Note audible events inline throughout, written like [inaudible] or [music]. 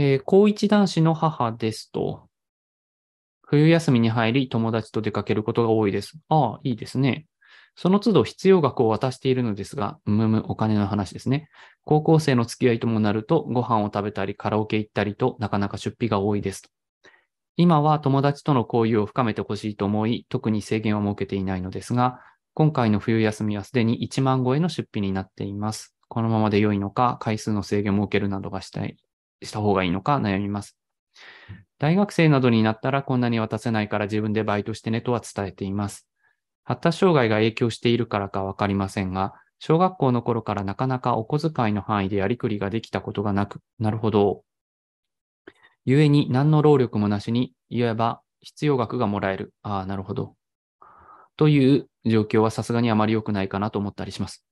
えー、高一男子の母ですと。冬休みに入り、友達と出かけることが多いです。ああ、いいですね。その都度必要額を渡しているのですが、むむお金の話ですね。高校生の付き合いともなると、ご飯を食べたりカラオケ行ったりとなかなか出費が多いです。今は友達との交友を深めてほしいと思い、特に制限を設けていないのですが、今回の冬休みはすでに1万超えの出費になっています。このままで良いのか、回数の制限を設けるなどがしたいした方がいいのか悩みます。大学生などになったらこんなに渡せないから自分でバイトしてねとは伝えています。発達障害が影響しているからかわかりませんが、小学校の頃からなかなかお小遣いの範囲でやりくりができたことがなく、なるほど。故に何の労力もなしに、いわば必要額がもらえる。ああ、なるほど。という状況はさすがにあまり良くないかなと思ったりします。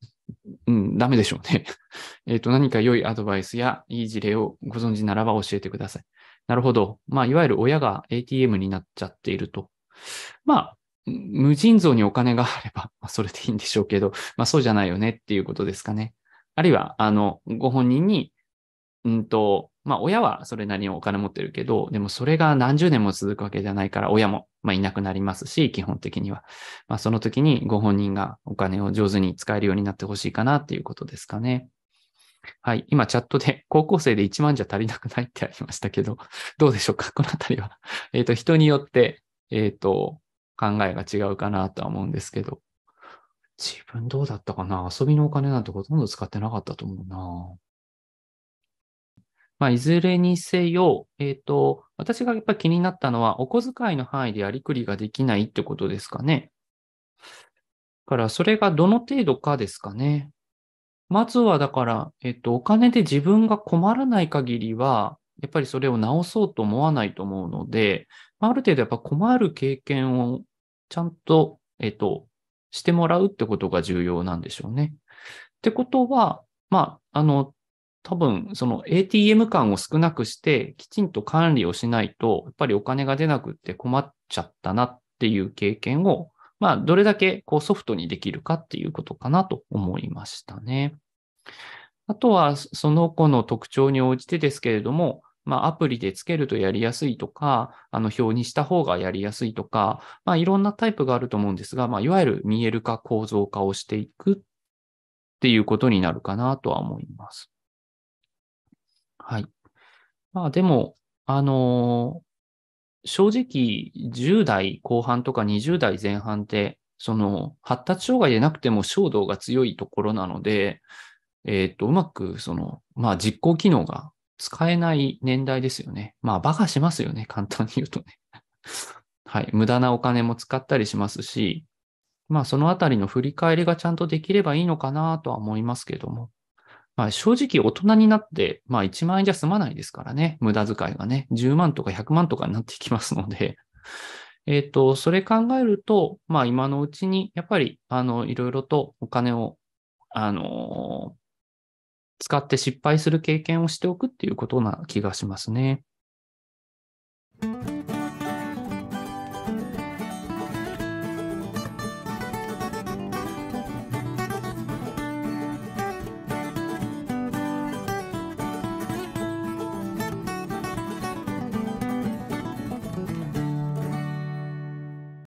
うん、ダメでしょうね。[laughs] えっと、何か良いアドバイスやいい事例をご存知ならば教えてください。なるほど。まあ、いわゆる親が ATM になっちゃっていると。まあ、無尽蔵にお金があれば、[laughs] まあ、それでいいんでしょうけど、まあ、そうじゃないよねっていうことですかね。あるいは、あの、ご本人に、うんと、まあ親はそれなりにお金持ってるけど、でもそれが何十年も続くわけじゃないから、親も、まあ、いなくなりますし、基本的には。まあその時にご本人がお金を上手に使えるようになってほしいかなっていうことですかね。はい。今チャットで [laughs] 高校生で1万じゃ足りなくないってありましたけど、[laughs] どうでしょうかこのあたりは。[laughs] えっ、と、人によって、えっ、ー、と、考えが違うかなとは思うんですけど。自分どうだったかな遊びのお金なんてほとんど使ってなかったと思うな。まあ、いずれにせよ、えっ、ー、と、私がやっぱり気になったのは、お小遣いの範囲でやりくりができないってことですかね。だから、それがどの程度かですかね。まずは、だから、えっ、ー、と、お金で自分が困らない限りは、やっぱりそれを直そうと思わないと思うので、まあ、ある程度やっぱ困る経験をちゃんと、えっ、ー、と、してもらうってことが重要なんでしょうね。ってことは、まあ、あの、多分、その ATM 感を少なくして、きちんと管理をしないと、やっぱりお金が出なくって困っちゃったなっていう経験を、まあ、どれだけこうソフトにできるかっていうことかなと思いましたね。あとは、その子の特徴に応じてですけれども、まあ、アプリでつけるとやりやすいとか、あの、表にした方がやりやすいとか、まあ、いろんなタイプがあると思うんですが、まあ、いわゆる見える化、構造化をしていくっていうことになるかなとは思います。はい。まあでも、あのー、正直、10代後半とか20代前半って、その、発達障害でなくても衝動が強いところなので、えっ、と、うまく、その、まあ実行機能が使えない年代ですよね。まあ、馬鹿しますよね、簡単に言うとね。[laughs] はい。無駄なお金も使ったりしますし、まあ、そのあたりの振り返りがちゃんとできればいいのかなとは思いますけども。まあ、正直大人になって、まあ1万円じゃ済まないですからね、無駄遣いがね、10万とか100万とかになっていきますので、[laughs] えっ、と、それ考えると、まあ今のうちに、やっぱり、あの、いろいろとお金を、あのー、使って失敗する経験をしておくっていうことな気がしますね。